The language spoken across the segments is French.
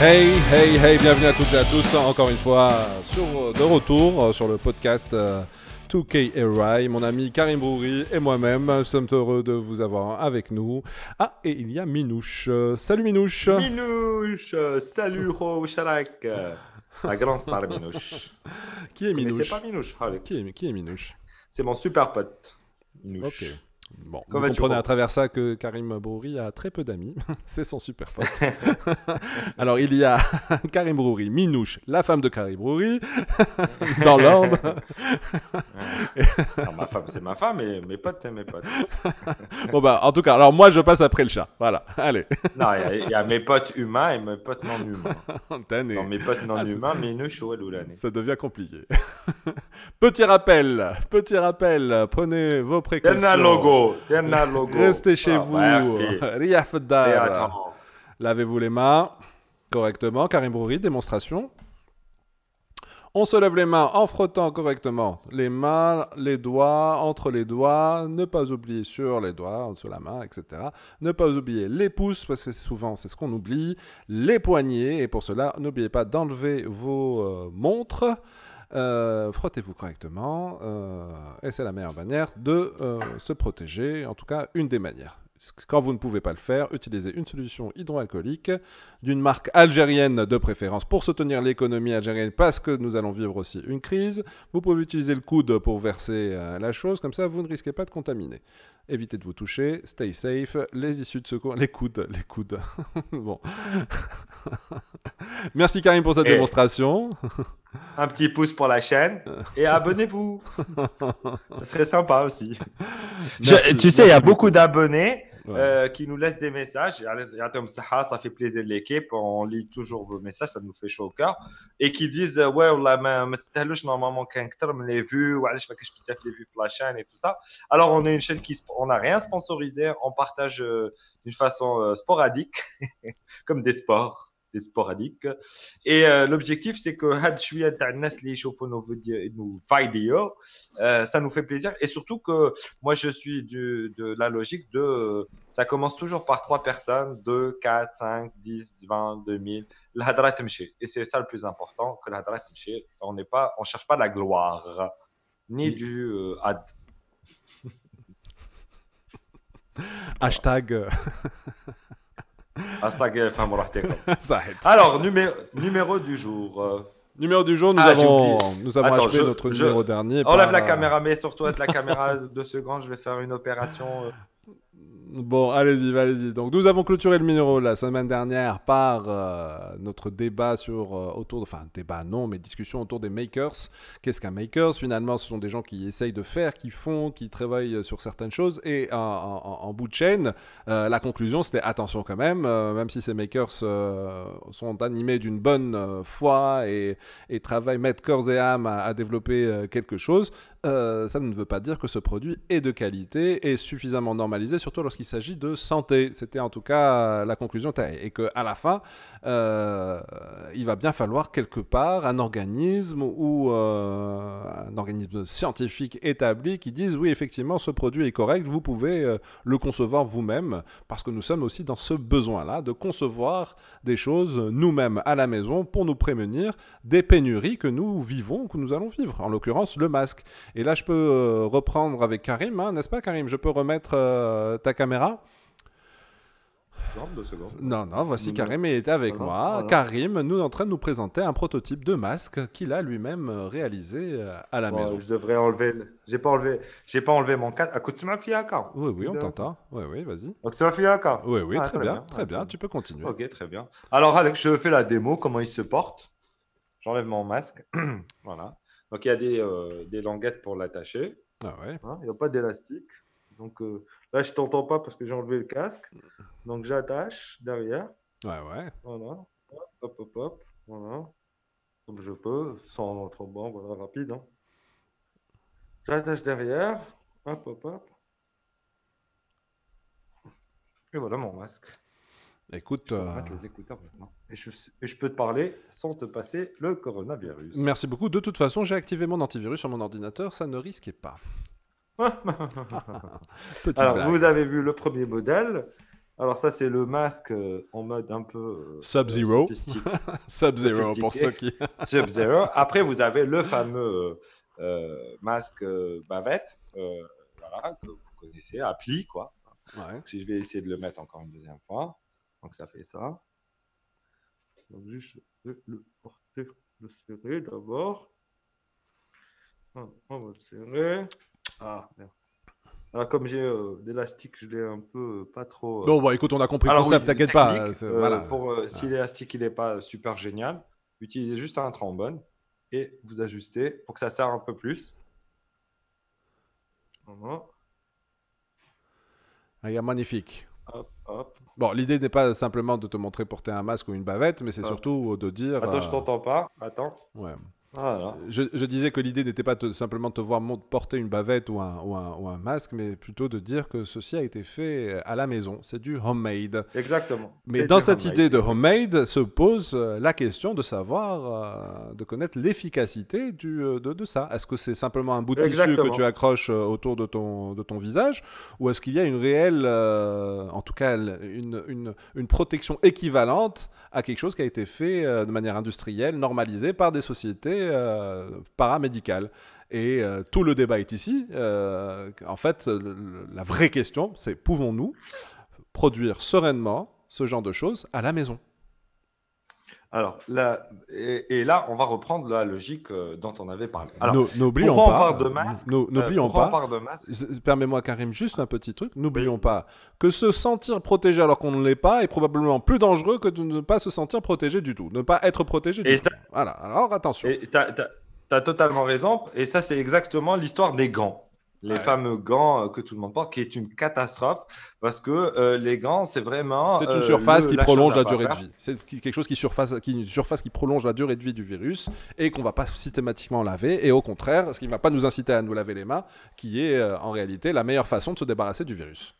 Hey, hey, hey, bienvenue à toutes et à tous, encore une fois, sur, de retour euh, sur le podcast 2K euh, Mon ami Karim Broury et moi-même sommes heureux de vous avoir avec nous. Ah, et il y a Minouche. Euh, salut Minouche Minouche Salut Charak. La grande star Minouche. qui est Minouche C'est pas Minouche, Qui est, Minouche C'est mon super pote, Minouche. Bon, vous comprenez à travers ça que Karim Brouri a très peu d'amis. C'est son super pote. Alors, il y a Karim Brouri, Minouche, la femme de Karim Brouri, dans l'ordre. ma femme, c'est ma femme, et mes potes, c'est mes potes. bon, bah, en tout cas, alors moi, je passe après le chat. Voilà, allez. non, il y, a mes potes humains et mes potes non humains. Non, mes potes non ah, humains, Minouche, ou Aloulani. Ça devient compliqué. petit rappel, petit rappel, prenez vos précautions. Il y a logo. Restez chez ah, vous. Riafda. Lavez-vous les mains correctement. Karim Brouri, démonstration. On se lève les mains en frottant correctement les mains, les doigts, entre les doigts, ne pas oublier sur les doigts, Sur la main, etc. Ne pas oublier les pouces, parce que souvent c'est ce qu'on oublie, les poignets, et pour cela, n'oubliez pas d'enlever vos euh, montres. Euh, frottez-vous correctement, euh, et c'est la meilleure manière de euh, se protéger, en tout cas une des manières. Quand vous ne pouvez pas le faire, utilisez une solution hydroalcoolique d'une marque algérienne de préférence pour soutenir l'économie algérienne parce que nous allons vivre aussi une crise. Vous pouvez utiliser le coude pour verser la chose, comme ça vous ne risquez pas de contaminer évitez de vous toucher, stay safe, les issues de secours, les coudes, les coudes. bon. Merci Karim pour cette démonstration. un petit pouce pour la chaîne et abonnez-vous. Ce serait sympa aussi. tu sais, il y a beaucoup d'abonnés euh, qui nous laissent des messages. Ça fait plaisir l'équipe. On lit toujours vos messages, ça nous fait chaud au cœur. Et qui disent euh, Ouais, mais c'est C'est تستاهلوش normalement qu'un كثر من les vues, que je كاينش faire les vues pour la chaîne et tout ça. Alors, on est une chaîne qui on n'a rien sponsorisé, on partage euh, d'une façon sporadique, comme des sports les sporadiques. Et euh, l'objectif, c'est que vidéos, euh, ça nous fait plaisir. Et surtout que moi, je suis du, de la logique de euh, ça commence toujours par trois personnes 2, 4, 5, 10, 20, 2000. Et c'est ça le plus important que l'hadrat On n'est pas, on cherche pas la gloire, ni du Hashtag. Alors, numéro, numéro du jour. Euh. Numéro du jour, nous ah, avons, nous avons notre numéro dernier. Enlève la euh, caméra, mais surtout avec la caméra deux secondes, je vais faire une opération euh. Bon, allez-y, allez-y. Donc, nous avons clôturé le minéraux la semaine dernière par euh, notre débat sur euh, autour, enfin débat non, mais discussion autour des makers. Qu'est-ce qu'un makers Finalement, ce sont des gens qui essayent de faire, qui font, qui travaillent euh, sur certaines choses. Et en, bout de chaîne, la conclusion, c'était attention quand même, même si ces makers sont animés d'une bonne foi et, travaillent, mettent corps et âme à développer quelque chose. Euh, ça ne veut pas dire que ce produit est de qualité et suffisamment normalisé, surtout lorsqu'il s'agit de santé. C'était en tout cas euh, la conclusion et que à la fin, euh, il va bien falloir quelque part un organisme ou un organisme scientifique établi qui dise oui effectivement ce produit est correct, vous pouvez le concevoir vous-même parce que nous sommes aussi dans ce besoin-là de concevoir des choses nous-mêmes à la maison pour nous prémunir des pénuries que nous vivons, que nous allons vivre. En l'occurrence le masque. Et là, je peux euh, reprendre avec Karim, hein, n'est-ce pas, Karim Je peux remettre euh, ta caméra. Non, non, voici Karim il était avec moi. Karim nous est en train de nous présenter un prototype de masque qu'il a lui-même euh, réalisé à la maison. Je devrais enlever. J'ai pas enlevé. J'ai pas enlevé mon casque. Ah, oui, oui, on t'entend. Oui, oui, vas-y. Oui, oui, ah, très, bien, très bien. bien. Ah, tu peux continuer. Ok, très bien. Alors, Alex, je fais la démo. Comment il se porte J'enlève mon masque. voilà. Donc il y a euh, des, languettes pour l'attacher. Ah ouais. Hein, il n'y a pas d'élastique. Donc euh, là, je t'entends pas parce que j'ai enlevé le casque. Donc j'attache derrière. Ouais, ouais. Voilà. Hop, hop, hop, Voilà. Comme je peux, sans bon. voilà, rapide. Hein. J'attache derrière. Hop, hop, hop. Et voilà mon masque. Écoute. Euh, les écouteurs Et je, peux te parler sans te passer le coronavirus. Merci beaucoup. De toute façon, j'ai activé mon antivirus sur mon ordinateur. Ça ne risquait pas. Alors, vous avez vu le premier modèle. Alors, ça, c'est le masque euh, en mode un peu. Euh, Sub-Zero. Sub-Zero pour ceux qui. Sub-Zero. Après, vous avez le fameux masque bavette. que vous connaissez, appli, quoi. si je vais essayer de le mettre encore une deuxième fois. Donc ça fait ça. Donc juste le porter, le serrer d'abord. Ah, on va le serrer. Ah, merde. Alors, ah, comme j'ai euh, l'élastique, je l'ai un peu euh, pas trop. Bon, euh. bah, écoute, on a compris le concept, t'inquiète pas. Euh, voilà. Pour, Si ah. l'élastique n'est pas super génial, utilisez juste un trombone et vous ajustez pour que ça serre un peu plus. Voilà. Ah, il y magnifique. Bon, l'idée n'est pas simplement de te montrer porter un masque ou une bavette, mais c'est surtout de dire. Attends, je euh, t'entends pas. Attends. Ouais. Je, disais que l'idée n'était pas simplement de te voir porter une bavette ou un, masque, mais plutôt de dire que ceci a été fait à la maison. C'est du homemade. Exactement. Mais dans cette idée de homemade se pose euh, la question de savoir, euh, de connaître l'efficacité euh, de, ça. Est-ce que c'est simplement un bout de tissu que tu accroches autour de ton, de ton visage ou est-ce qu'il y a une réelle, en tout cas, une protection équivalente à quelque chose qui a été fait euh, de manière industrielle, normalisée par des sociétés euh, paramédicales. Et euh, tout le débat est ici. en fait, la vraie question, c'est pouvons-nous produire sereinement ce genre de choses à la maison alors, là, et, là, on va reprendre la logique euh, dont on avait parlé. Alors, n'oublions pas, on de masque, euh, n'oublions pas, on de masque Permets-moi, Karim, juste un petit truc. N'oublions pas que se sentir protégé alors qu'on ne l'est pas est probablement plus dangereux que de ne pas se sentir protégé du tout. Ne pas être protégé du tout. Voilà, alors attention. Tu as, totalement raison. Et ça, c'est exactement l'histoire des gants les fameux gants euh, que tout le monde porte, qui est une catastrophe parce que euh, les gants, c'est vraiment. C'est une euh, surface qui prolonge la durée de vie. C'est quelque chose qui surface, qui une surface qui prolonge la durée de vie du virus et qu'on va pas systématiquement laver. Et au contraire, ce qui ne va pas nous inciter à nous laver les mains, qui est en réalité la meilleure façon de se débarrasser du virus.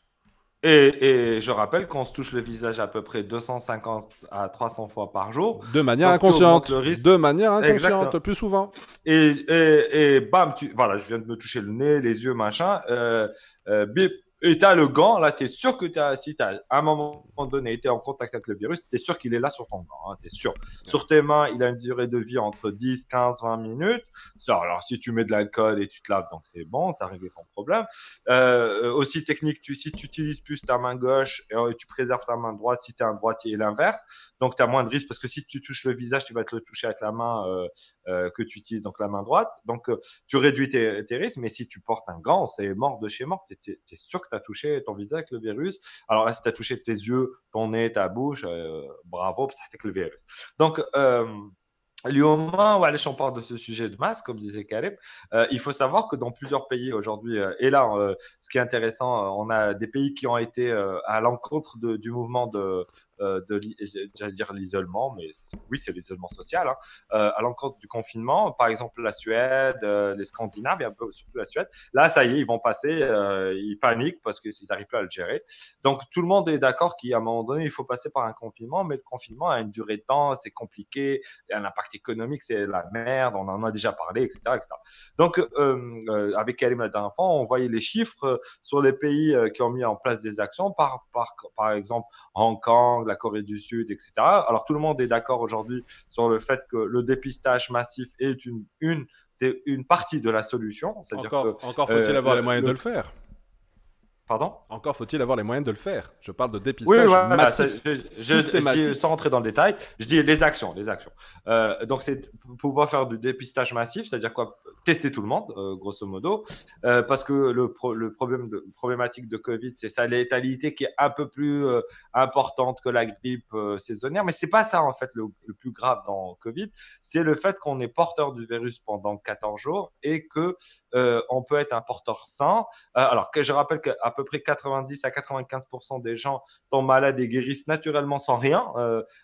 Et, je rappelle qu'on se touche le visage à peu près 250 à 300 fois par jour. De manière inconsciente. De manière inconsciente, plus souvent. Et, et, bam, tu, voilà, je viens de me toucher le nez, les yeux, machin. Euh, euh, bip, et tu as le gant, là, tu es sûr que si tu as à un moment donné été en contact avec le virus, tu es sûr qu'il est là sur ton gant, hein, tu es sûr. Sur tes mains, il a une durée de vie entre 10, 15, 20 minutes. Alors, si tu mets de l'alcool et tu te laves, donc c'est bon, tu as réglé ton problème. Euh, aussi technique, tu, si tu utilises plus ta main gauche et euh, tu préserves ta main droite, si tu es un droitier et l'inverse, donc tu as moins de risque parce que si tu touches le visage, tu vas te le toucher avec la main euh, euh que tu utilises, donc la main droite. Donc, euh, tu réduis tes, tes, risques, mais si tu portes un gant, c'est mort de chez mort, tu es sûr que touché ton visage avec le virus. Alors, si tu as touché tes yeux, ton nez, ta bouche, parce euh, bravo, ça avec le virus. Donc, euh, au où on parle de ce sujet de masse, comme disait Karim, euh, il faut savoir que dans plusieurs pays aujourd'hui, euh, et là, ce qui est intéressant, on a des pays qui ont été à l'encontre du mouvement de, euh, de euh, dire l'isolement, mais oui, c'est l'isolement social, hein. euh, à l'encontre du confinement. Par exemple, la Suède, les Scandinaves, surtout la Suède. Là, ça y est, ils vont passer, ils paniquent parce qu'ils n'arrivent plus à le gérer. Donc, tout le monde est d'accord qu'à un moment donné, il faut passer par un confinement, mais le confinement a une durée de temps, c'est compliqué, il y a un impact économique, c'est la merde, on en a déjà parlé, etc. Donc, avec Karim la dernière on voyait les chiffres sur les pays qui ont mis en place des actions, par, par, par exemple Hong Kong, Corée du Sud, etc. Alors tout le monde est d'accord aujourd'hui sur le fait que le dépistage massif est une, une, partie de la solution. Encore, encore faut-il euh, avoir les moyens de le faire Pardon Encore faut-il avoir les moyens de le faire. Je parle de dépistage massif, je, systématique. sans rentrer dans le détail, je dis les actions, les actions. Euh, donc c'est pouvoir faire du dépistage massif, c'est-à-dire quoi tester tout le monde, euh, grosso modo, euh, parce que le, le problème de, problématique de Covid, c'est sa létalité qui est un peu plus euh, importante que la grippe saisonnière, mais c'est pas ça en fait le, plus grave dans Covid, c'est le fait qu'on est porteur du virus pendant 14 jours et que on peut être un porteur sain. alors que je rappelle qu'à peu près 90 à 95% des gens tombent malades et guérissent naturellement sans rien.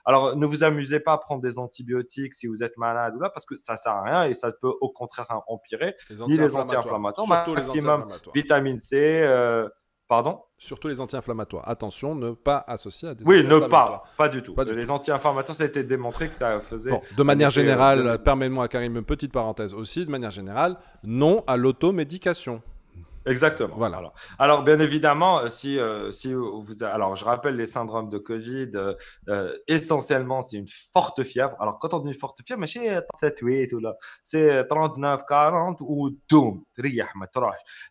alors ne vous amusez pas à prendre des antibiotiques si vous êtes malade ou là, parce que ça sert à rien et ça peut au contraire empirer, ni les anti-inflammatoires. Maximum les anti vitamine C. Euh, pardon Surtout les anti-inflammatoires. Attention, ne pas associer à des Oui, ne pas, pas du tout. les anti-inflammatoires, ça a été démontré que ça faisait. de manière euh, générale, permettez permets-moi, Karim, une petite parenthèse aussi. De manière générale, non à l'automédication. Exactement. Voilà. Alors, bien évidemment, euh, si, euh, si vous. Alors, je rappelle les syndromes de Covid. Euh, essentiellement, c'est une forte fièvre. Alors, quand on dit une forte fièvre, mais c'est ou là, c'est 39, 40 ou doom,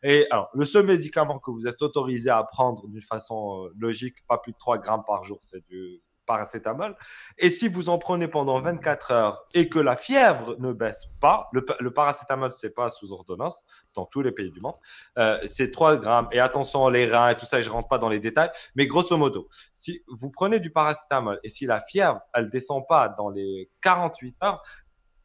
Et alors, le seul médicament que vous êtes autorisé à prendre d'une façon logique, pas plus de 3 grammes par jour, c'est du paracétamol. Et si vous en prenez pendant 24 heures et que la fièvre ne baisse pas, le, paracétamol, c'est pas sous ordonnance dans tous les pays du monde, euh, c'est 3 grammes. Et attention, les reins et tout ça, je rentre pas dans les détails, mais grosso modo, si vous prenez du paracétamol et si la fièvre, elle descend pas dans les 48 heures,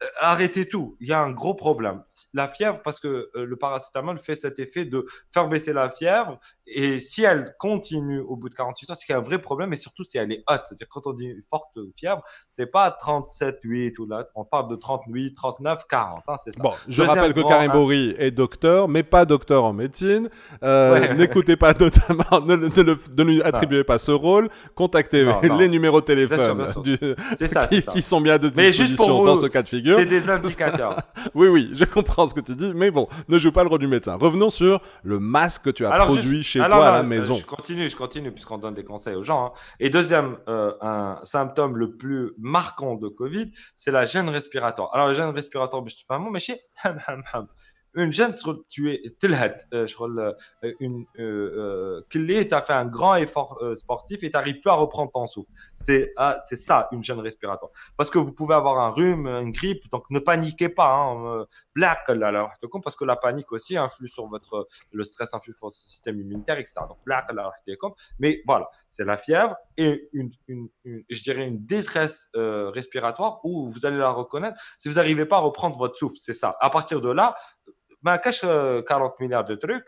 euh, arrêtez tout. Il y a un gros problème. La fièvre, parce que euh, le paracétamol fait cet effet de faire baisser la fièvre. Et si elle continue au bout de 48 heures, c'est un vrai problème. Et surtout, si elle est haute, c'est-à-dire quand on dit forte fièvre, c'est pas 37, 8 ou là. On parle de 38, 39, 40. c'est ça. Bon, je rappelle que Karim hein. Bouri est docteur, mais pas docteur en médecine. Euh, n'écoutez pas notamment, ne, lui attribuez pas ce rôle. Contactez les numéros de téléphone ça, qui, sont bien de disposition dans ce cas de figure. C'est des indicateurs. oui, oui, je comprends ce que tu dis, mais bon, ne joue pas le rôle du médecin. Revenons sur le masque que tu as produit chez ah, toi à la euh, maison. Je continue, je continue, puisqu'on donne des conseils aux gens. Hein. Et deuxième, euh, un symptôme le plus marquant de Covid, c'est la gêne respiratoire. Alors, la gêne respiratoire, je te fais un mot, mais chez Une jeune tu es شغل euh, euh, une euh, as fait un un grand sportif sportif et t'arrives plus à reprendre ton souffle. C'est ah, c'est ça une jeune respiratoire. Parce que vous pouvez avoir un rhume, une grippe, donc ne paniquez pas. Hein, black là, parce que la panique aussi influe sur votre le stress influe sur le système immunitaire, etc. Donc black là, mais voilà, c'est la fièvre et une, je dirais une détresse respiratoire où vous allez la reconnaître si vous n'arrivez pas à reprendre votre souffle. C'est ça. À partir de là, mais qu'est-ce 40 milliards de trucs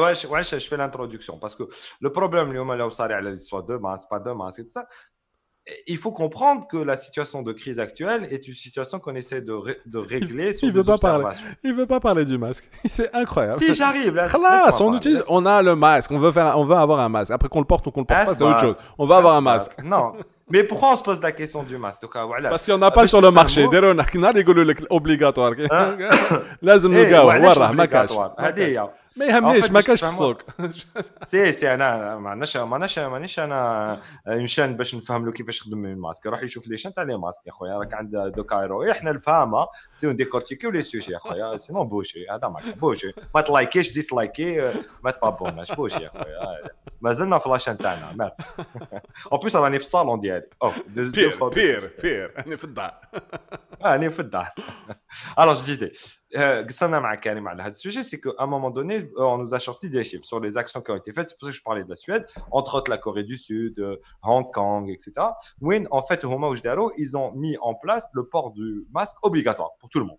ouais, je, fais l'introduction parce que le problème, ça, il faut comprendre que la situation de crise actuelle est une situation qu'on essaie de, régler il, sur il veut pas parler. Il veut pas parler du masque. C'est incroyable. Si j'arrive, là, on, utilise, on a le masque. On veut faire, on va avoir un masque. Après qu'on le porte ou qu'on le porte pas, c'est autre chose. On va avoir un masque. Non. Mais pourquoi on se pose la question du masque Parce qu'il n'y en a pas sur le marché. D'ailleurs, on a obligatoire. لازم نلقاوه ما كاش ما يهمنيش ما كانش في السوق سي سي انا ما عندناش ما عندناش مانيش انا انشان باش نفهم له كيفاش خدم الماسك روح يشوف لي شان تاع لي ماسك يا خويا راك عند دو كايرو إيه، احنا الفهامه سي ديكورتيكيو لي سوجي يا خويا سينو بوشي هذا ما بوشي ما تلايكيش ديسلايكي ما تبابوناش بوشي يا خويا مازلنا في لاشان تاعنا مات اون بليس راني في الصالون ديالي بير بير بير راني في الدار راني في الدار الوغ جو ce euh, sujet, c'est qu'à un moment donné, euh, on nous a sorti des chiffres sur les actions qui ont été faites. C'est pour ça que je parlais de la Suède, entre autres la Corée du Sud, euh, Hong Kong, etc. Oui, en fait, au moment où je ils ont mis en place le port du masque obligatoire pour tout le monde.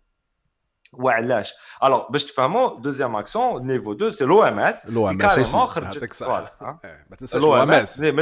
Ouais, lâche. Alors, je deuxième fais niveau 2 c'est l'OMS l'OMS 2, l'OMS L'OMS,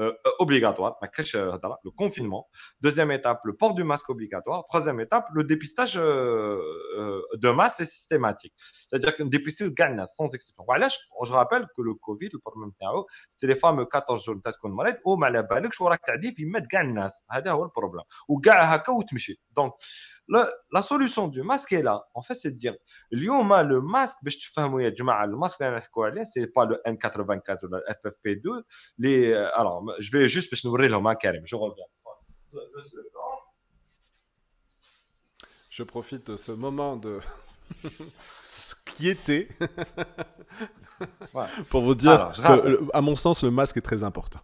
Euh, obligatoire, euh, le confinement. Deuxième étape, le port du masque obligatoire. Troisième étape, le dépistage euh, de masse est systématique. C'est-à-dire qu'une dépistage gagne sans exception. Voilà, je, rappelle que le Covid, le problème, c'était les fameux 14 jours de tête qu'on malade, la malabalik, je vous raconte, ils mettent gagne. C'est ah, le problème. Ou gagne, ah, ou tu donc, la solution du masque est là. En fait, c'est de dire, le masque, le masque, c'est pas le N95 ou le FFP2. Les, euh، alors, je vais juste je le masque, Je reviens. Je profite de ce moment de qui était pour vous dire que, à mon sens, le masque est très important.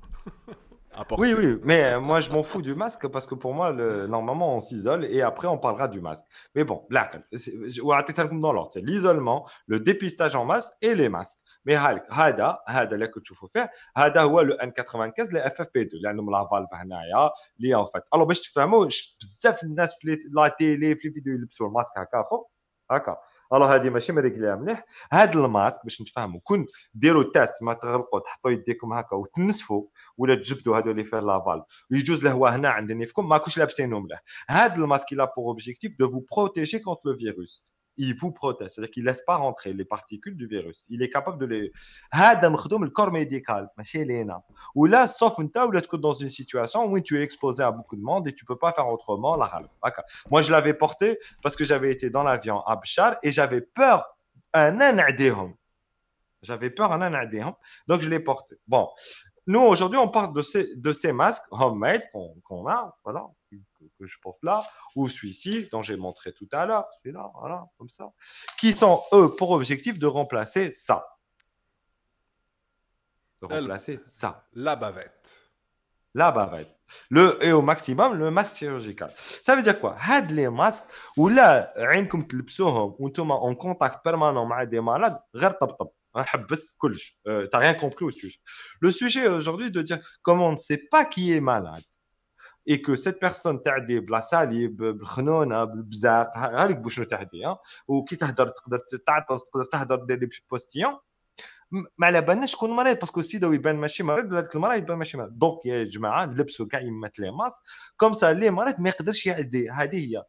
Oui, oui, mais euh, moi je m'en fous du masque parce que pour moi, normalement, on s'isole et après on parlera du masque. Mais bon, là, c'est l'isolement, le dépistage en masse et les masques. Mais Hada, là que tu faut faire. هذا هو le n 95 n ffp le ffp 2 اللي عندهم لافالف هنايا اللي اون فات الو je fais بزاف الناس في la télé, في الفيديو يلبسوا le masque, d'accord, الو هذه ماشي مريقليها مليح هاد الماسك باش نتفاهموا كون ديروا تاس ما تغلقوا تحطوا يديكم هكا وتنسفوا ولا تجبدوا هادو اللي فيه لافال ويجوز الهواء هنا عند فيكم ماكوش لابسينهم له هاد الماسك لا بور اوبجيكتيف دو فو بروتيجي كونت لو فيروس il vous protège, c'est-à-dire qu'il ne laisse pas rentrer les particules du virus. Il est capable de les. هذا le corps médical, ماشي لينا. Ou là, sauf une ou tu es dans une situation où tu es exposé à beaucoup de monde et tu ne peux pas faire autrement. La Moi, je l'avais porté parce que j'avais été dans l'avion à Bchar et j'avais peur un an J'avais peur un an donc je l'ai porté. Bon, nous aujourd'hui, on parle de ces, de ces masques homemade qu'on a, voilà, que je porte là, ou celui-ci, dont j'ai montré tout à l'heure, celui-là, voilà, comme ça, qui sont, eux, pour objectif de remplacer ça. De remplacer ça. La bavette. La bavette. Le, et au maximum, le masque chirurgical. Ça veut dire quoi Had les masques, ou là, comme vous en contact permanent avec des malades, n'as euh, rien compris au sujet. Le sujet aujourd'hui de dire comment on ne sait pas qui est malade, et que cette personne تعدي بالعصالي بالخنونه بالبزاق هذيك بوشنو تحدي وكي تهدر تقدر تعطس تقدر تهدر دير لي بوستيون ما على بالناش شكون مريض باسكو السيده يبان ماشي مريض ولا المراه يبان ماشي مريض دونك يا جماعه نلبسوا كاع يما لي ماسك كوم سا لي مريض ما يقدرش يعدي هذه هي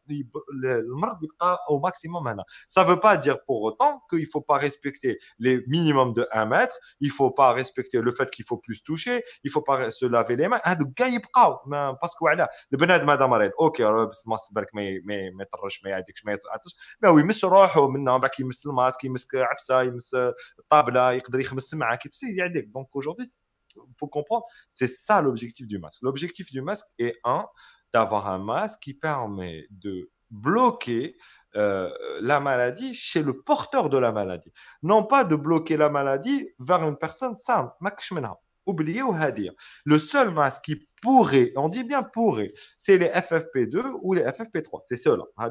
المرض يبقى او ماكسيموم هنا سا فو با دير بور اوتون كو يفو با ريسبكتي لي مينيموم دو 1 متر يفو با ريسبكتي لو فات كيفو بلوس توشي يفو با سو لافي لي مان هادو كاع يبقاو باسكو علاه البنادم هذا مريض اوكي بس ماس برك ما يطرش ما يعديكش ما يتعطش ما هو يمس روحه منهم بعد كيمس الماسك يمس عفسه يمس الطابله Donc aujourd'hui, il faut comprendre c'est ça l'objectif du masque l'objectif du masque est un d'avoir un masque qui permet de bloquer euh, la maladie chez le porteur de la maladie non pas de bloquer la maladie vers une personne saine oublié ou Hadir. Le seul masque qui pourrait, on dit bien pourrait, c'est les FFP2 ou les FFP3. C'est ceux-là. Hein.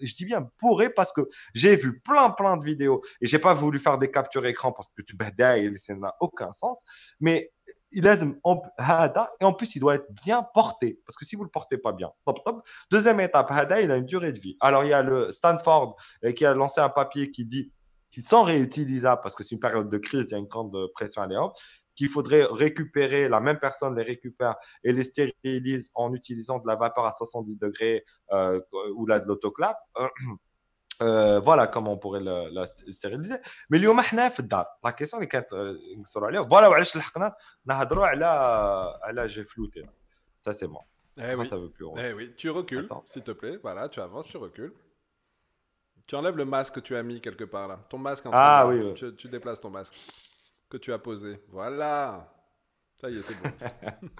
Je dis bien pourrait parce que j'ai vu plein, plein de vidéos et j'ai pas voulu faire des captures écran parce que tu badailles, ça n'a aucun sens. Mais il est et en plus il doit être bien porté parce que si vous le portez pas bien top top deuxième étape hada il a une durée de vie alors il y a le Stanford euh, qui a lancé un papier qui dit qu'ils sont réutilisables parce que c'est une période de crise il y a une grande pression à qu'il faudrait récupérer, la même personne les récupère et les stérilise en utilisant de la vapeur à 70 degrés euh, ou là de l'autoclave. Euh, euh, voilà comment on pourrait la, stériliser mais اليوم حنا La question est كيسيون voilà, je ça c'est bon ça ne ça veut plus eh oui tu recules s'il te plaît voilà tu avances tu recules tu enlèves le masque que tu as mis quelque part là ton masque ah oui, tu déplaces ton masque que tu as posé. Voilà. Ça y est, c'est bon.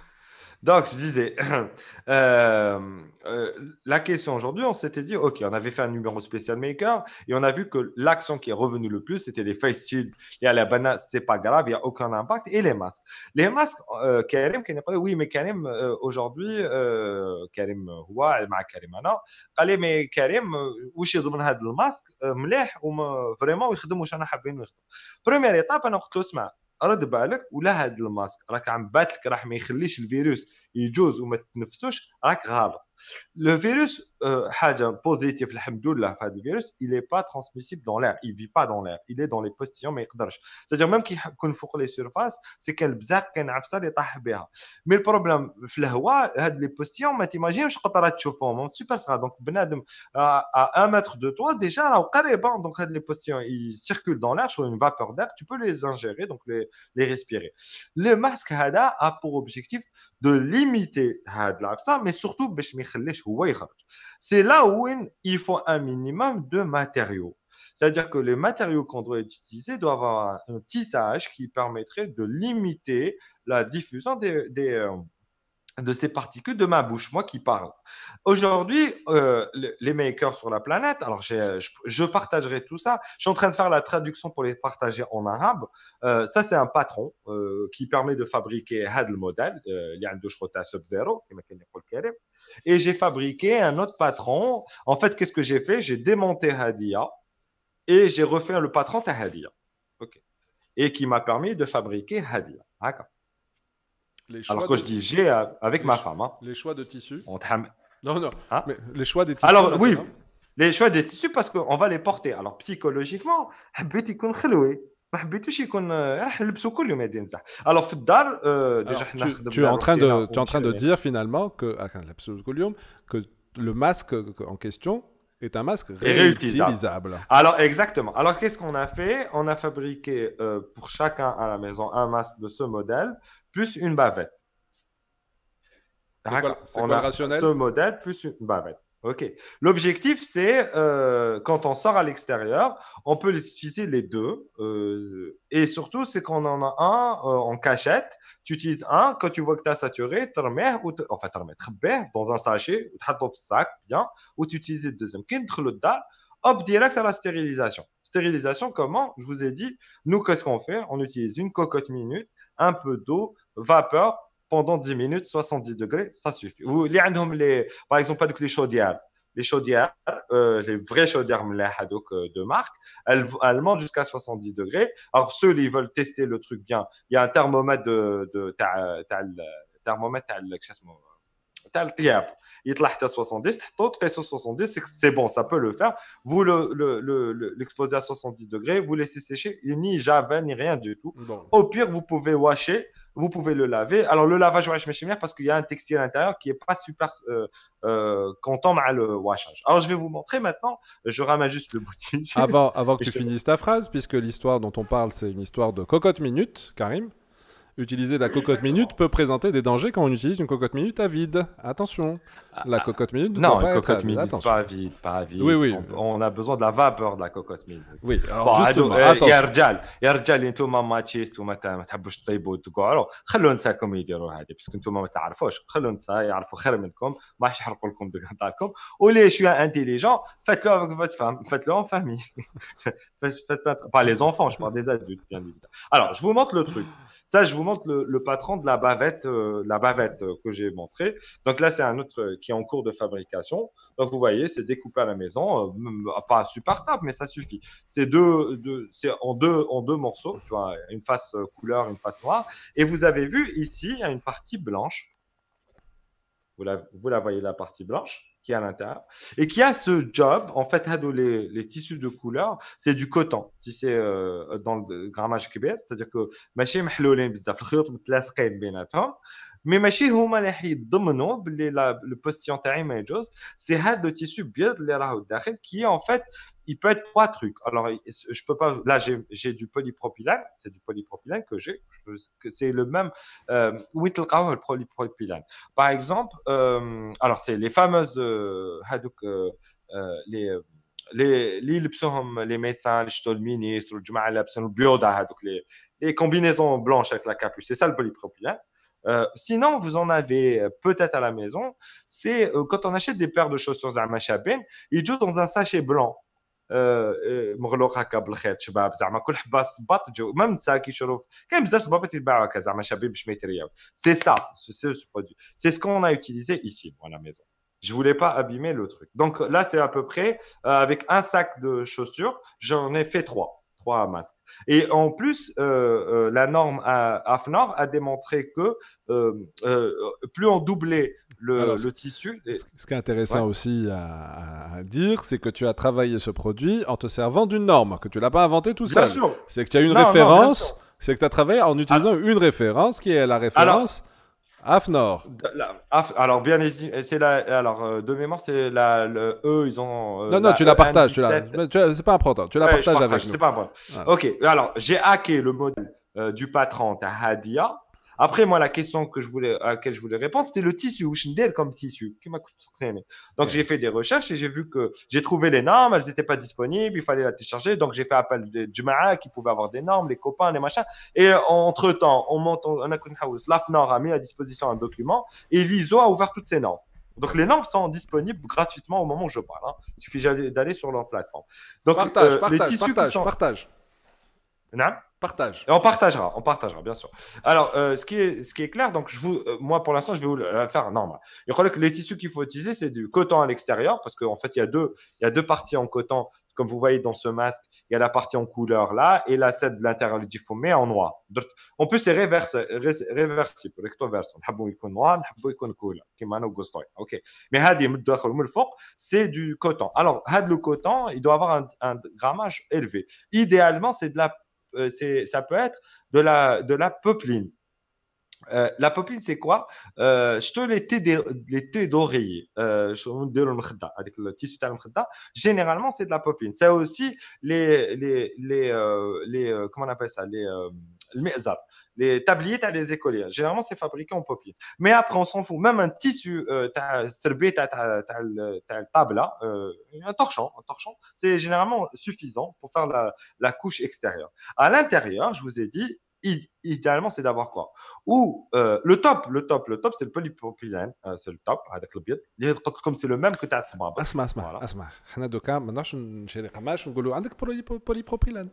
Donc, je disais, euh, euh, la question aujourd'hui, on s'était dit, OK, on avait fait un numéro spécial maker et on a vu que l'action qui est revenue le plus, c'était les face il Et a la banane, c'est pas grave, il n'y a aucun impact. Et les masques. Les masques, euh, Karim, qui pas oui, mais Karim, aujourd'hui, Karim, Houa, مع Karim, Karim, قال لي que كريم واش يضمن هذا الماسك مليح vraiment فريمون ويخدم واش انا حابين نخدم Première étape, on قلت رد بالك ولا هذا الماسك راك عم باتلك راح ما يخليش الفيروس il choses ou mettre neuf choses à le virus euh، positif il est pas transmissible dans l'air il vit pas dans l'air il est dans les postillons, mais qu' c'est à dire même qui confond les surfaces c'est qu'elle bzeq ken afsa les taphera mais le problème flahwa had les imaginez, je suis quand tu la chauffe en mon super ça donc à un mètre de toi déjà là donc les postillons ils circulent dans l'air sous une vapeur d'air tu peux les ingérer donc les les respirer le masque hada a pour objectif de limiter ça, mais surtout, c'est là où il faut un minimum de matériaux. C'est-à-dire que les matériaux qu'on doit utiliser doivent avoir un tissage qui permettrait de limiter la diffusion des, des euh, de ces particules de ma bouche, moi qui parle. Aujourd'hui, euh, les makers sur la planète, alors euh, je, partagerai tout ça, je suis en train de faire la traduction pour les partager en arabe. Euh, ça, c'est un patron qui permet de fabriquer Had le modèle, sub et j'ai fabriqué un autre patron. En fait, qu'est-ce que j'ai fait J'ai démonté Hadia et j'ai refait le patron à Hadia, et qui m'a permis de fabriquer Hadia. D'accord alors quand je dis j'ai avec ma femme. Hein. Les choix de tissus. non, non. Hein? mais les choix des tissus. Alors oui, les choix des tissus parce qu'on va les porter. Alors psychologiquement, euh, alors tu, es en train de tu es en train de dire finalement que ah, que le masque euh, en question est un masque réutilisable. Alors exactement. Alors qu'est-ce qu'on a fait On a fabriqué euh, pour chacun à la maison un masque de ce modèle plus une bavette. on a rationnel? ce modèle plus une bavette. OK. L'objectif, c'est euh, quand on sort à l'extérieur, on peut utiliser les deux. Euh, et surtout, c'est qu'on en a un euh, en cachette. Tu utilises un, quand tu vois que tu as saturé, tu remets, ou tu dans un sachet, ou tu dans le sac, bien, ou tu utilises le deuxième, le hop, direct à la stérilisation. Stérilisation, comment Je vous ai dit, nous, qu'est-ce qu'on fait On utilise une cocotte minute un peu d'eau, vapeur, pendant 10 minutes, 70 degrés, ça suffit. Vous, les, par exemple, pas les chaudières. Les chaudières, euh, les vraies chaudières euh, de marque, elles, elles montent jusqu'à 70 degrés. Alors, ceux qui veulent tester le truc bien, il y a un thermomètre de, de, de, thermomètre il est à 70, sur 70, c'est bon, ça peut le faire. Vous l'exposez le, à 70 degrés, vous laissez sécher, ni java, ni rien du tout. Au pire, vous pouvez washer, vous pouvez le laver. Alors, le lavage, wash chimière parce qu'il y a un textile à l'intérieur qui n'est pas super euh, euh, content mal le washage. Alors, je vais vous montrer maintenant. Je ramène juste le boutique. Avant, avant que tu finisses ta phrase, puisque l'histoire dont on parle, c'est une histoire de cocotte minute, Karim. Utiliser la cocotte minute peut présenter des dangers quand on utilise une cocotte minute à vide. Attention, ah, la ah. cocotte minute ne doit pas être à vide. Pas vide, pas à vide. On a besoin de la vapeur de la cocotte minute. Oui, alors justement, eh, attention. Yarjal, hommes, les hommes, quand vous êtes un machiste, quand vous n'avez pas de bonnes choses à faire, laissez-le vous faire comme vous le faites. Parce que vous ne savez pas. Laissez-le vous faire comme vous le faites. Ne vous en faites pas. intelligent. Faites-le avec votre femme. Faites-le en famille. Pas les enfants, je parle des adultes. Alors, je vous montre le truc. Ça, je vous montre le, patron de la bavette, euh, la bavette que j'ai montrée. Donc là, c'est un autre qui est en cours de fabrication. Donc vous voyez, c'est découpé à la maison, euh, pas supportable, mais ça suffit. C'est deux, c'est en deux, en deux morceaux, tu vois, une face euh, couleur, une face noire. Et vous avez vu ici, il y a une partie blanche. Vous vous la voyez la partie blanche qui à l'intérieur, et qui a ce job, en fait, les, les tissus de couleur, c'est du coton, si c'est euh, dans le grammage québécois, c'est-à-dire que, bzaf, مي ماشي هما اللي حيضمنوا باللي لو بوستيون تاعي ما يجوز سي de لو تيسو بيض اللي راهو داخل كي ان fait il peut être trois trucs. Alors, je peux pas. Là, j'ai j'ai du polypropylène. C'est du polypropylène que j'ai. que C'est le même. Euh, le polypropylène. Par exemple, euh, alors c'est les fameuses euh, euh, euh les les les les médecins, les ministres, les les les combinaisons blanches avec la capuche. C'est ça le polypropylène. Euh, sinon, vous en avez euh, peut-être à la maison. C'est euh, quand on achète des paires de chaussures à ils jouent dans un sachet blanc. C'est ça C'est ce زعما كل a utilisé ici à la maison je voulais pas abîmer le truc donc là c'est à peu près avec un sac de chaussures j'en ai fait trois trois masques. Et en plus, euh, euh, la norme AFNOR a démontré que euh, plus on doublait le, tissu. Ce qui est intéressant aussi à, dire, c'est que tu as travaillé ce produit en te servant d'une norme, que tu l'as pas inventé tout seul. C'est que tu as une référence, c'est que tu as travaillé en utilisant une référence qui est la référence. AFNOR. Alors, bien, c'est la. Alors, euh, de mémoire, c'est la. Le, eux, ils ont. Euh, non, non, tu la e partages. Tu la, c'est pas important. Tu la partages avec C'est pas important. Ok. Alors, j'ai hacké le modèle euh, du patron Tahadia. Hadia après, moi, la question que je voulais, à laquelle je voulais répondre, c'était le tissu, ou comme tissu. Donc, j'ai fait des recherches et j'ai vu que j'ai trouvé les normes, elles n'étaient pas disponibles, il fallait la télécharger. Donc, j'ai fait appel de Jumaa qui pouvait avoir des normes, les copains, les machins. Et entre-temps, on monte, on a l'AFNOR a mis à disposition un document et l'ISO a ouvert toutes ces normes. Donc les normes sont disponibles gratuitement au moment où je parle. Hein. Il suffit d'aller sur leur plateforme. Donc partage, euh, partage, partage, partage. Partage. Et on partagera, on partagera, bien sûr. Alors, euh, ce, qui est, ce qui est clair, donc je vous, euh, moi pour l'instant, je vais vous la faire normal. Il que les tissus qu'il faut utiliser, c'est du coton à l'extérieur, parce qu'en fait, il y, a deux, il y a deux parties en coton. Comme vous voyez dans ce masque, il y a la partie en couleur là, et la celle de l'intérieur du mais en noir. En plus, c'est réversible, rectoverse. On être noir, on être couleur, comme un Ok. Mais c'est du coton. Alors, le coton, il doit avoir un grammage élevé. Idéalement, c'est de la euh, ça peut être de la, de la popeline. Euh, la popeline, c'est quoi euh, Je te les tés de, d'oreiller, avec le tissu de généralement, c'est de la popeline. C'est aussi les, les, les, les comment on appelle ça Les le les tabliers, as les écoliers. Généralement, c'est fabriqué en papier. Mais après, on s'en fout. Même un tissu, euh, t'as le t'as le table euh, là, un torchon, un torchon, c'est généralement suffisant pour faire la, couche extérieure. À l'intérieur, je vous ai dit, idéalement, c'est d'avoir quoi Ou euh, le top, le top, le top, c'est le polypropylène, euh, c'est le top, le Comme c'est le même que t'as asma. Asma, asma, voilà. asma. Maintenant, je suis le polypropylène.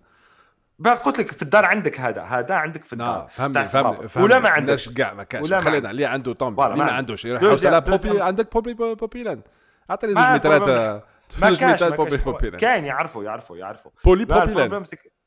بقى قلت لك في الدار عندك هذا هذا عندك في الدار آه، فهمت فهمت فهمني, ولا ما عندكش كاع ما كاش خلينا اللي عنده طوم اللي ما عندوش يروح يحوس على بوبي عندك بوبي بوبي لاند اعطيني زوج مترات ما كاش كاين يعرفوا يعرفوا يعرفوا بولي بوبي لاند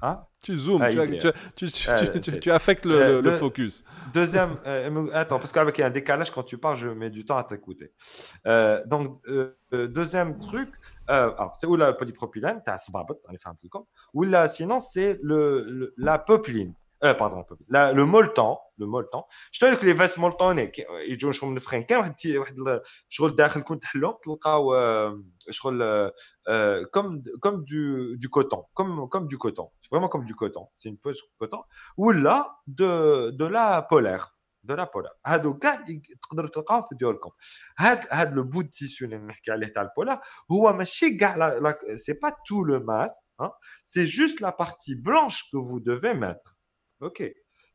Hein ah, tu zoomes, ah, tu, ah, tu, affectes le, euh, focus. Deuxième, euh, attends, parce qu'avec un décalage, quand tu parles, je mets du temps à t'écouter. Euh, donc, deuxième truc, c'est où la polypropylène, tu as ou là, sinon c'est le, le, la popeline euh, pardon, la, le molton, le molton. Je te dis que les vases moltonnés, ils jouent sur le frein. Quand tu je roule derrière le compte long, tu le cas comme comme du du coton, comme comme du coton. vraiment comme du coton. C'est une peau de coton. Ou là de de la polaire, de la polaire. Had au cas, tu le cas fait du holcom. Had had le bout de tissu qui a l'état polaire. Ou à ma la c'est pas tout le masque. Hein? C'est juste la partie blanche que vous devez mettre. OK.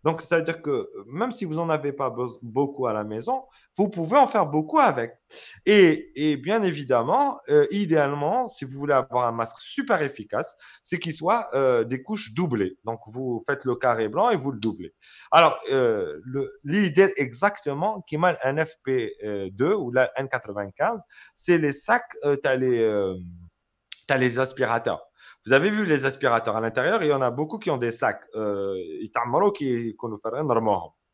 Donc, c'est-à-dire que même si vous n'en avez pas beaucoup à la maison, vous pouvez en faire beaucoup avec. Et, bien évidemment, euh, idéalement, si vous voulez avoir un masque super efficace, c'est qu'il soit euh, des couches doublées. Donc, vous faites le carré blanc et vous le doublez. Alors, euh, l'idée exactement qui m'a un FP2 ou la N95, c'est les sacs, tu as les aspirateurs. Vous avez vu les aspirateurs à l'intérieur, il y en a beaucoup qui ont des sacs. Euh, qui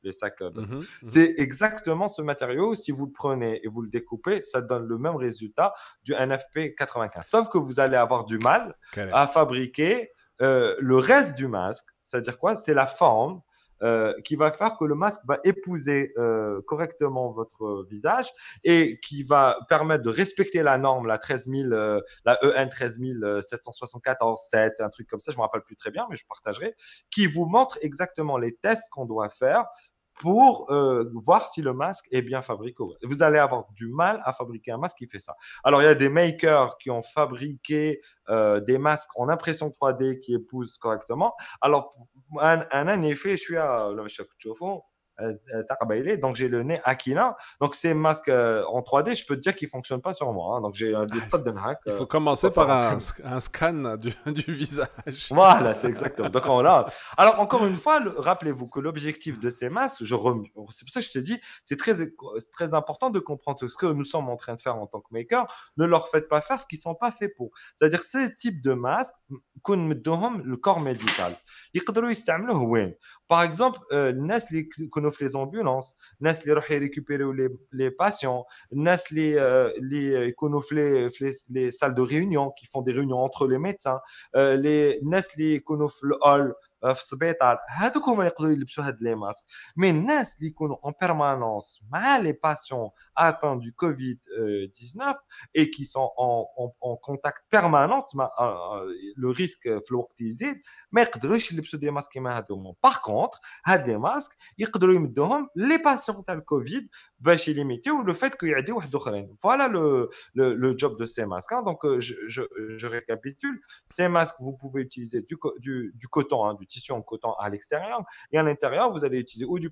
les sacs. Euh, mhm, mhm. C'est exactement ce matériau. Si vous le prenez et vous le découpez, ça donne le même résultat du NFP 95. Sauf que vous allez avoir du mal à fabriquer euh, le reste du masque. C'est-à-dire quoi C'est la forme, euh, qui va faire que le masque va épouser euh, correctement votre visage et qui va permettre de respecter la norme, la 13000, euh, la e EN en 7, un truc comme ça, je me rappelle plus très bien, mais je partagerai, qui vous montre exactement les tests qu'on doit faire pour euh, voir si le masque est bien fabriqué. Vous allez avoir du mal à fabriquer un masque qui fait ça. Alors, il y a des makers qui ont fabriqué euh, des masques en impression 3D qui épousent correctement. Alors, en un, effet, je suis à le euh, euh, Donc, j'ai le nez aquilin. Donc, ces masques euh, en 3D, je peux te dire qu'ils ne fonctionnent pas sur moi. Hein. Donc, j'ai un ah, hack. Il faut commencer par un, scan du, visage. Voilà, c'est exactement. Donc, Alors, encore une fois, rappelez-vous que l'objectif de ces masques, je c'est pour ça que je te dis, c'est très, très important de comprendre ce que nous sommes en train de faire en tant que maker. Ne leur faites pas faire ce qu'ils ne sont pas faits pour. C'est-à-dire, ces types de masques, le corps médical. Par exemple, euh, les ambulances, les qui récupérer les, les patients, euh, euh, les les les salles de réunion qui font des réunions entre les médecins, euh, les les le hall il y a des masques, mais il y a des en permanence. Les patients atteints du Covid-19 euh, et qui sont en contact permanent, euh, euh, le risque est floué. Il y a des masques Par contre, il y a des masques les patients qui ont Covid, باش le لو فات كو a واحد voilà le le le job de ces masques hein. donc euh, je je récapitule ces masques vous pouvez utiliser du du du coton hein, du tissu en coton à l'extérieur et à l'intérieur vous allez utiliser ou du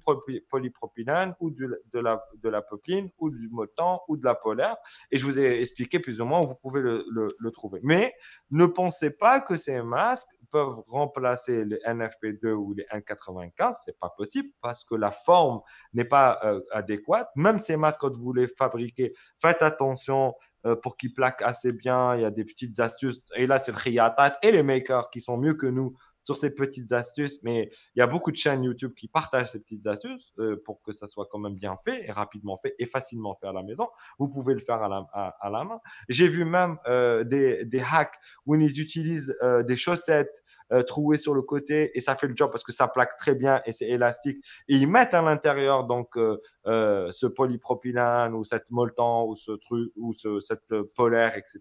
polypropylène ou de la de popine ou du motant, ou de la polaire et je vous ai expliqué plus ou moins où vous pouvez le trouver mais ne pensez pas que ces masques peuvent remplacer les NFP2 ou les N95, c'est pas possible parce que la forme n'est pas euh, adéquate. Même ces masques que vous voulez fabriquer, faites attention euh, pour qu'ils plaquent assez bien. Il y a des petites astuces. Et là, c'est le Riyatat et les makers qui sont mieux que nous sur ces petites astuces. Mais il y a beaucoup de chaînes YouTube qui partagent ces petites astuces euh, pour que ça soit quand même bien fait et rapidement fait et facilement fait à la maison. Vous pouvez le faire à la, à, la main. J'ai vu même euh, des, des, hacks où ils utilisent euh, des chaussettes trouées sur le côté et ça fait le job parce que ça plaque très bien et c'est élastique. Et ils mettent à l'intérieur donc ce polypropylène ou cette molten ou ce truc ou ce, cette polaire, etc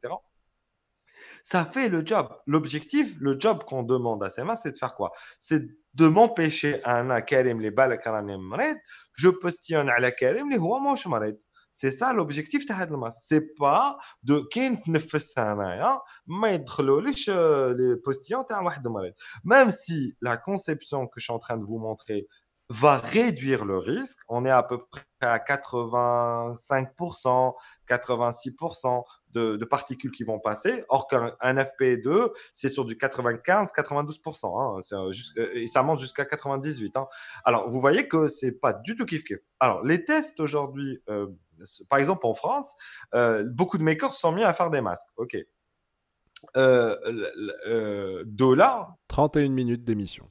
ça fait le job. L'objectif, le job qu'on demande à masses, c'est de faire quoi C'est de m'empêcher à un Karim les balles à Karim je postionne à la Karim les rois moche Mred. C'est ça l'objectif de Hadlma. Ce C'est pas de qu'il ne fait rien un an, mais de les postillons de Mred. Même si la conception que je suis en train de vous montrer va réduire le risque. On est à peu près à 85%, 86% de, particules qui vont passer. Or qu'un FP2, e c'est sur du 95, 92%. Hein. Euh, ça monte jusqu'à 98. Hein. Alors, vous voyez que ce n'est pas du tout kiff-kiff. Alors, les tests aujourd'hui, euh, par exemple en France, euh, beaucoup de makers sont mis à faire des masques. OK. Euh, de là. 31 minutes d'émission.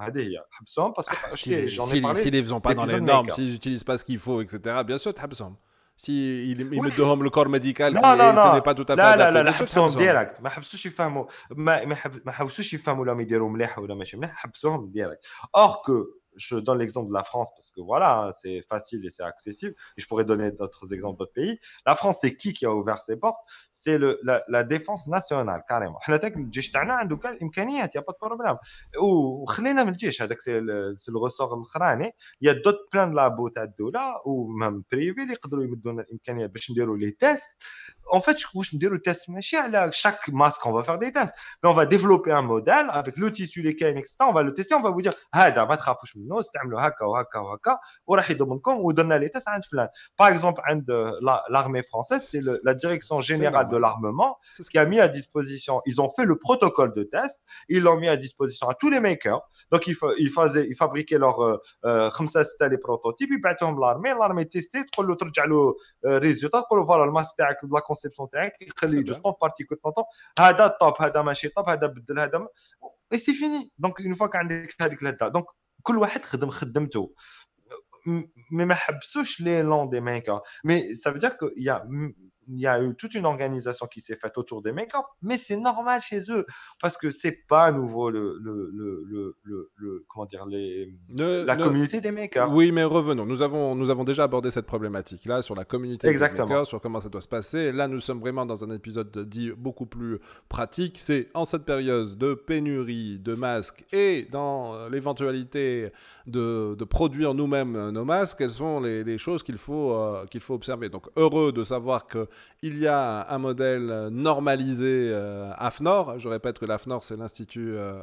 Euh, parce que s'ils ne font pas dans les normes, s'ils n'utilisent pas ce qu'il faut, etc., bien sûr, tu Si il, il donnent le corps médical, non, non, non. ce n'est pas tout à fait la je donne l'exemple de la France parce que voilà, hein, c'est facile et c'est accessible. je pourrais donner d'autres exemples d'autres pays. La France, c'est qui qui a ouvert ses portes C'est la, la, défense nationale, carrément. Il n'y a pas de problème. c'est le, le Il y a d'autres plans de la beauté de là, ou même privés, ils peuvent nous donner les tests en fait, je couche le test à chaque masque, on va faire des tests. Mais on va développer un modèle avec le tissu, les cas, etc. On va le tester, on va vous dire, ah, d'un va trappe, je me c'est le haka, haka, haka, ou rahidobonkom, ou donne les tests à un Par exemple, l'armée française, c'est la direction générale de l'armement, ce qui a mis à disposition, ils ont fait le protocole de test, ils l'ont mis à disposition à tous les makers. Donc, ils, faisaient, ils fabriquaient leurs, euh, euh c'était les prototypes, ils battaient l'armée, l'armée testait, l'autre, le euh, résultat, voilà, le masque, la كونسيبسيون تاعك يخلي جوست اون بارتي كو طون هذا توب هذا ماشي توب هذا بدل هذا م... اي سي فيني دونك اون فوا عندك هذيك الهده دونك كل واحد خدم خدمته مي ما حبسوش لي لون دي مانكا مي سافو دير كو يا il y a eu toute une organisation qui s'est faite autour des make-up, mais c'est normal chez eux parce que c'est pas nouveau le, le, le, le, dire les, la communauté des make-up. Oui, mais revenons. Nous avons nous avons déjà abordé cette problématique là sur la communauté Exactement. des make-up, sur comment ça doit se passer. Là, nous sommes vraiment dans un épisode dit beaucoup plus pratique. C'est en cette période de pénurie de masques et dans l'éventualité de, produire nous-mêmes nos masques, quelles sont les, choses qu'il faut euh, qu'il faut observer. Donc heureux de savoir que il y a un modèle normalisé euh, AFNOR. Je répète que l'AFNOR, c'est l'Institut euh,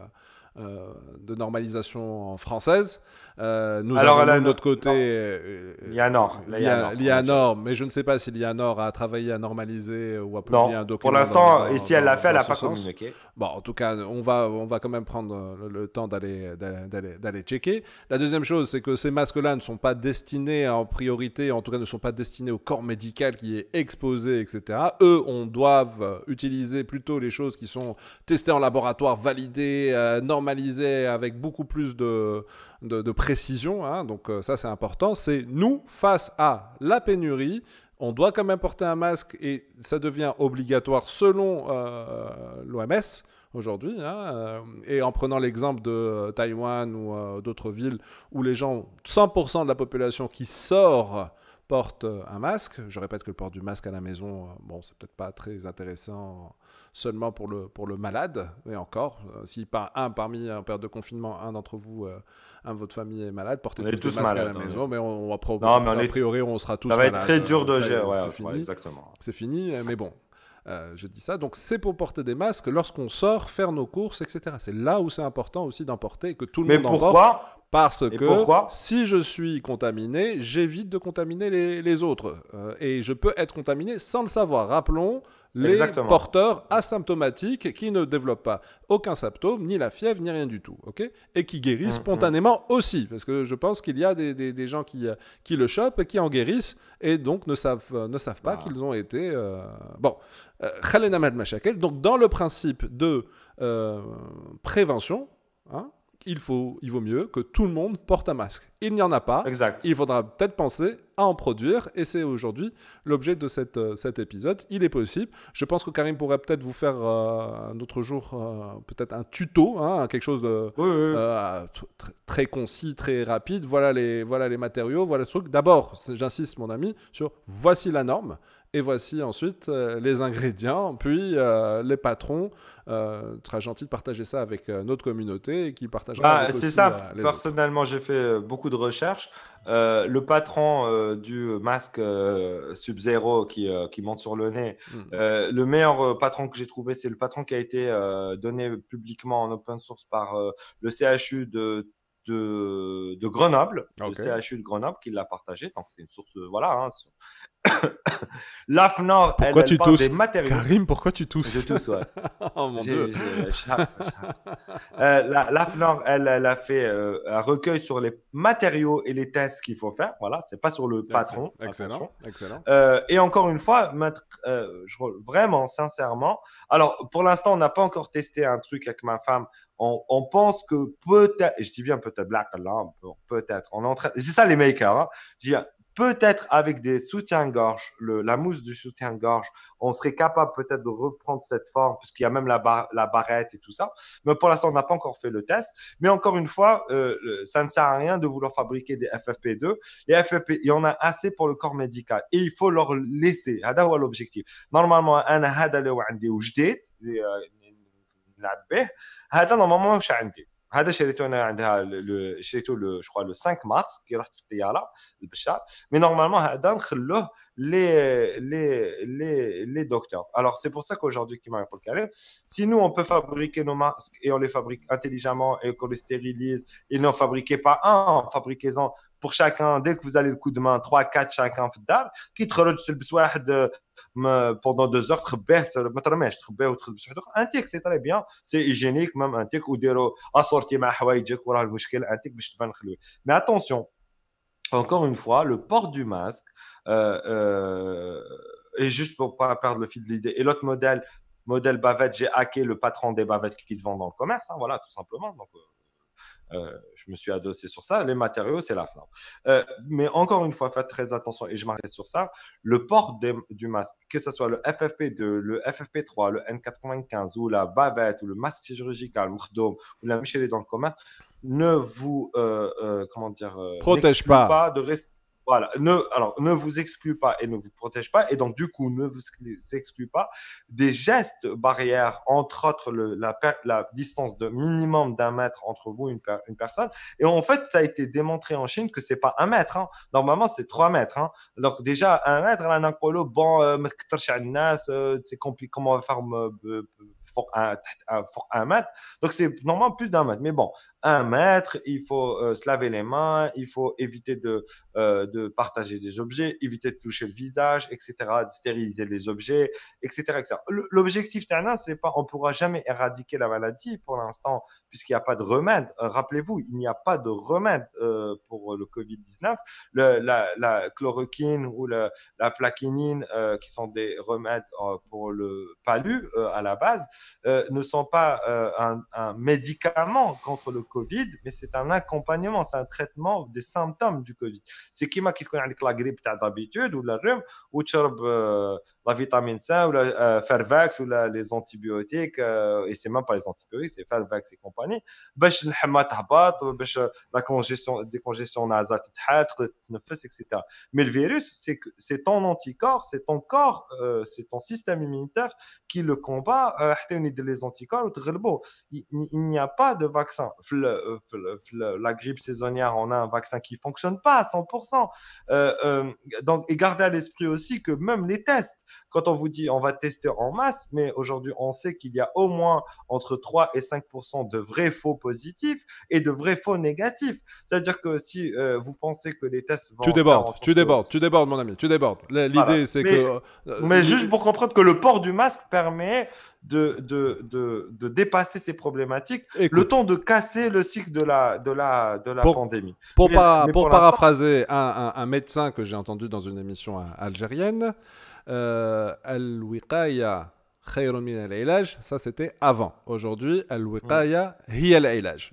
euh, de normalisation française. nous avons de l'autre côté... Il y a mais je ne sais pas si l'IANOR a travaillé à normaliser ou à publier un document. Pour l'instant, et si elle l'a fait, elle n'a pas communiqué. Bon, en tout cas, on va, on va quand même prendre euh, le, temps d'aller, d'aller, checker. La deuxième chose, c'est que ces masques-là ne sont pas destinés en priorité, en tout cas ne sont pas destinés au corps médical qui est exposé, etc. Eux, on doit euh, utiliser plutôt les choses qui sont testées en laboratoire, validées, euh, normalisées avec beaucoup plus de, de, précision. Hein. Donc ça, c'est important. C'est nous face à la pénurie on doit quand même porter un masque et ça devient obligatoire selon euh, l'OMS aujourd'hui. Hein, euh, et en prenant l'exemple de euh, Taïwan ou d'autres villes où les gens, 100% de la population qui sort porte un masque. Je répète que le port du masque à la maison, bon, c'est peut-être pas très intéressant seulement pour le, pour le malade, et encore, euh, si pas un parmi un père de confinement, un d'entre vous, euh, un de votre famille est malade, portez tous, masques à la hein, maison, mais on, va a priori, on sera tous malades. Ça va être très dur de gérer, c'est fini. exactement. C'est fini, mais bon. Euh, je dis ça. Donc, c'est pour porter des masques lorsqu'on sort, faire nos courses, etc. C'est là où c'est important aussi d'en porter et que tout le monde en porte parce que si je suis contaminé, j'évite de contaminer les, autres. Euh, et je peux être contaminé sans le savoir. Rappelons les porteurs asymptomatiques qui ne développent pas aucun symptôme, ni la fièvre, ni rien du tout. ok et qui guérissent mm, mm. spontanément aussi. Parce que je pense qu'il y a des, gens qui, euh, qui le chopent, qui en guérissent, et donc ne savent, euh, ne savent pas ah. qu'ils ont été... Ahmed Bon. Donc dans le principe de prévention, hein, il, faut, il vaut mieux que tout le monde porte un masque. Il n'y en a pas. Exact. Il faudra peut-être penser à en produire. Et c'est aujourd'hui l'objet de cette, euh, cet épisode. Il est possible. Je pense que Karim pourrait peut-être vous faire euh, un autre jour, euh, peut-être un tuto, hein, quelque chose de Très, concis, très rapide. Voilà les, voilà les matériaux, voilà le truc. D'abord, j'insiste, mon ami, sur voici la norme. Et voici ensuite euh, les ingrédients, puis euh, les patrons. Euh, très gentil de partager ça avec notre communauté et qui partagera bah, C'est ça. Personnellement, j'ai fait beaucoup de recherches. le patron du masque sub qui, qui, monte sur le nez, hmm. le meilleur patron que j'ai trouvé, c'est le patron qui a été donné publiquement en open source par le CHU de de, Grenoble, c'est le CHU de Grenoble qui l'a partagé, donc c'est une source, euh, voilà. Hein, sur... elle, tu des matériaux. Karim, pourquoi tu tousses la, elle, elle a fait euh, un recueil sur les matériaux et les tests qu'il faut faire. Voilà, c'est pas sur le patron. Excellent, euh, et encore une fois, vraiment, sincèrement, alors pour l'instant, on n'a pas encore testé un truc avec ma femme on, pense que peut-être, je dis bien peut-être, peut-être, on c'est ça les makers, hein. peut-être avec des soutiens-gorge, la mousse du soutien-gorge, on serait capable peut-être de reprendre cette forme, puisqu'il qu'il y a même la, barrette et tout ça. Mais pour l'instant, on n'a pas encore fait le test. Mais encore une fois, euh, ça ne sert à rien de vouloir fabriquer des FFP2. Les FFP, il y en a assez pour le corps médical et il faut leur laisser. C'est l'objectif. Normalement, un euh, نلعب به هذا نورمالمون مش عندي هذا شريته انا عندها شريته لو جو لو 5 مارس كي رحت في الطياره البشار مي نورمالمون هذا نخلوه les, les, les, docteurs. Alors, c'est pour ça qu'aujourd'hui, m'a Kalem, si nous, on peut fabriquer nos masques et on les fabrique intelligemment et qu'on les stérilise, et n'en fabriquez pas un, fabriquez-en pour chacun, dès que vous allez le coup de main, 3, 4 chacun, qui te pendant deux heures, un tic, c'est très bien, c'est hygiénique, même un tic, ou des assortis mais attention, encore une fois, le port du masque, euh, euh, et juste pour pas perdre le fil de l'idée, et l'autre modèle, modèle bavette, j'ai hacké le patron des bavettes qui se vendent dans le commerce, hein, voilà, tout simplement. Donc, euh, euh, je me suis adossé sur ça. Les matériaux, c'est la flamme. Euh, mais encore une fois, faites très attention et je m'arrête sur ça. Le port du masque, que ce soit le FFP2, le FFP3, le N95 ou la bavette ou le masque chirurgical, le ou la Michelet dans le commun, ne vous euh, comment dire protège pas. pas de rester voilà. Ne, alors, ne vous exclut pas et ne vous protège pas. Et donc, du coup, ne vous exclut pas des gestes barrières, entre autres le, la, la, distance de minimum d'un mètre entre vous et une, personne. Et en fait, ça a été démontré en Chine que c'est pas un mètre. Hein. Normalement, c'est trois mètres. Hein. Donc, déjà, un mètre, un bon, euh, c'est compliqué. Comment on va faire euh, فوق euh, un mètre. Donc, c'est normalement plus d'un mètre. Mais bon, un mètre, il faut euh, se laver les mains, il faut éviter de, euh, de partager des objets, éviter de toucher le visage, etc., de stériliser les objets, etc. etc. L'objectif, c'est pas, on pourra jamais éradiquer la maladie pour l'instant, puisqu'il n'y a pas de remède. Rappelez-vous, il n'y a pas de remède pour le Covid-19. La, chloroquine ou la, la plaquinine, qui sont des remèdes pour le palu à la base, euh, ne sont pas euh, un, médicament contre le Covid, mais c'est un accompagnement, c'est un traitement des symptômes du Covid. C'est qui m'a qui connaît avec la grippe d'habitude ou la rhume ou tu la vitamine C ou euh, la Fervax ou les antibiotiques, euh, et c'est même pas les antibiotiques, c'est Fervax et compagnie, باش الحمى la congestion, décongestion nasale etc. Mais le virus, c'est ton anticorps, c'est ton corps, euh, c'est ton système immunitaire qui le combat, les anticorps très beau Il n'y a pas de vaccin. La grippe saisonnière, on a un vaccin qui fonctionne pas à 100%. donc, et gardez à l'esprit aussi que même les tests, quand on vous dit on va tester en masse, mais aujourd'hui, on sait qu'il y a au moins entre 3 et 5 de vrais faux positifs et de vrais faux négatifs. C'est-à-dire que si euh, vous pensez que les tests vont. Tu débordes, tu débordes, tu débordes, mon ami, tu débordes. L'idée, c'est que. Euh, mais euh, juste pour comprendre que le port du masque permet de, de, dépasser ces problématiques, le temps de casser le cycle de la, de de la pandémie. Pour, eh pour, paraphraser un, médecin que j'ai entendu dans une émission algérienne, euh, Al-Wiqaya ça c'était avant. Aujourd'hui, al-wiqaya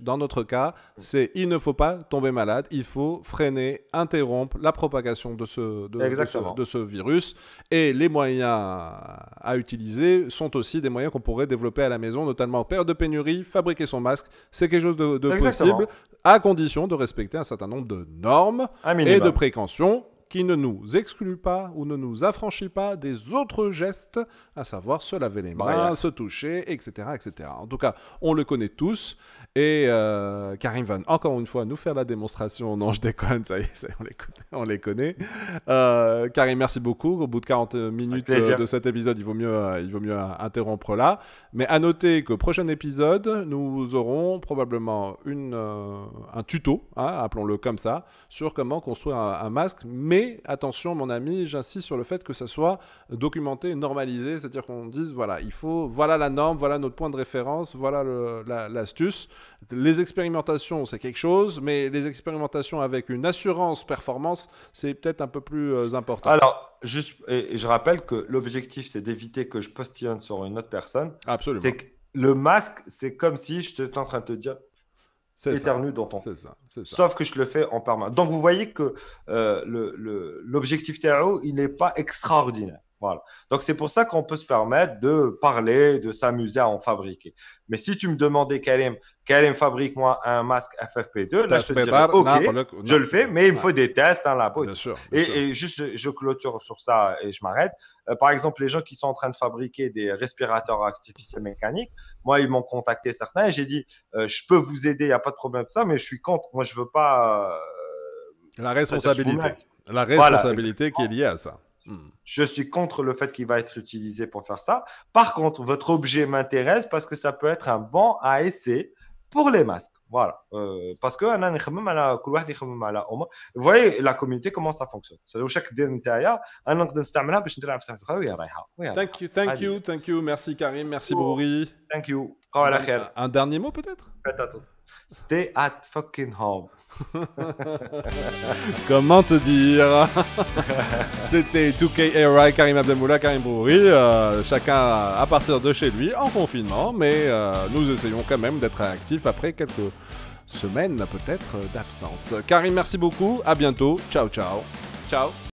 Dans notre cas, c'est il ne faut pas tomber malade, il faut freiner, interrompre la propagation de ce, de, ce, virus. Et les moyens à utiliser sont aussi des moyens qu'on pourrait développer à la maison, notamment en période de pénurie, fabriquer son masque. C'est quelque chose de, de possible, à condition de respecter un certain nombre de normes et de précautions qui ne nous exclut pas ou ne nous affranchit pas des autres gestes, à savoir se laver les mains, se toucher, etc., etc. En tout cas, on le connaît tous. Et euh, Karim van encore une fois nous faire la démonstration. Non, je déconne, ça y est, ça y est on les connaît. On euh, Karim, merci beaucoup. Au bout de 40 minutes euh, de cet épisode, il vaut mieux, il vaut mieux interrompre là. Mais à noter que prochain épisode, nous aurons probablement une, un tuto, hein, appelons-le comme ça, sur comment construire un, un masque, mais attention, mon ami, j'insiste sur le fait que ça soit documenté, normalisé, c'est-à-dire qu'on dise voilà, il faut, voilà la norme, voilà notre point de référence, voilà l'astuce. les expérimentations, c'est quelque chose, mais les expérimentations avec une assurance performance, c'est peut-être un peu plus euh, important. Alors, juste, je rappelle que l'objectif, c'est d'éviter que je postillonne sur une autre personne. Absolument. C'est que le masque, c'est comme si je t'étais en train de te dire éternue dans ton. C'est ça, Sauf que je le fais en permanence. Donc vous voyez que euh, l'objectif le, il n'est pas extraordinaire. Voilà. Donc c'est pour ça qu'on peut se permettre de parler, de s'amuser à en fabriquer. Mais si tu me demandais, Karim, Karim, fabrique-moi un masque FFP2, là je te dirais, OK, le... je le fais, mais il me faut des tests en hein, labo. et, et, juste, je clôture sur ça et je m'arrête. Euh, par exemple, les gens qui sont en train de fabriquer des respirateurs artificiels mécaniques, moi, ils m'ont contacté certains et j'ai dit, euh, je peux vous aider, il n'y a pas de problème pour ça, mais je suis contre. Moi, je veux pas... Euh, La responsabilité. La responsabilité qui est liée à ça. Hmm. Je suis contre le fait qu'il va être utilisé pour faire ça. Par contre, votre objet m'intéresse parce que ça peut être un bon à pour les masques. Voilà. Euh, parce que vous voyez la communauté, comment ça fonctionne. C'est-à-dire chaque Thank you, thank you, thank you. Merci Karim, merci Brouri. Thank you. Un, dernier mot peut-être Peut-être. Stay at fucking home. Comment te dire C'était 2K Karim Abdemoula, Karim Brouri, euh, chacun à partir de chez lui en confinement, mais euh, nous essayons quand même d'être actifs après quelques semaines peut-être d'absence. Karim, merci beaucoup, à bientôt, ciao ciao. Ciao.